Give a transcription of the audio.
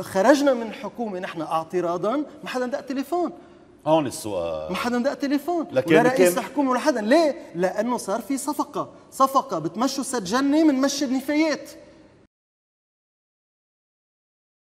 خرجنا من حكومه نحن اعتراضا ما حدا دق تليفون هون السؤال ما حدا دق تليفون لا رئيس الحكومه ولا حدا ليه؟ لانه صار في صفقه، صفقه بتمشوا سجلني بنمشي النفايات